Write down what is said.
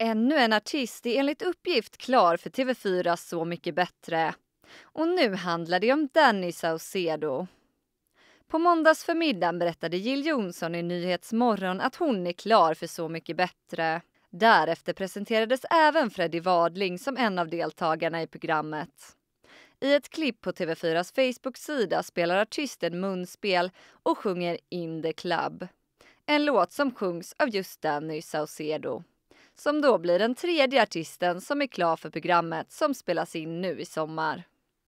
Ännu en artist är enligt uppgift klar för TV4 Så mycket bättre. Och nu handlar det om Danny Saucedo. På måndagsförmiddagen berättade Jill Johnson i Nyhetsmorgon att hon är klar för Så mycket bättre. Därefter presenterades även Freddie Wadling som en av deltagarna i programmet. I ett klipp på TV4s Facebook-sida spelar artisten munspel och sjunger In the Club. En låt som sjungs av just Danny Saucedo som då blir den tredje artisten som är klar för programmet som spelas in nu i sommar.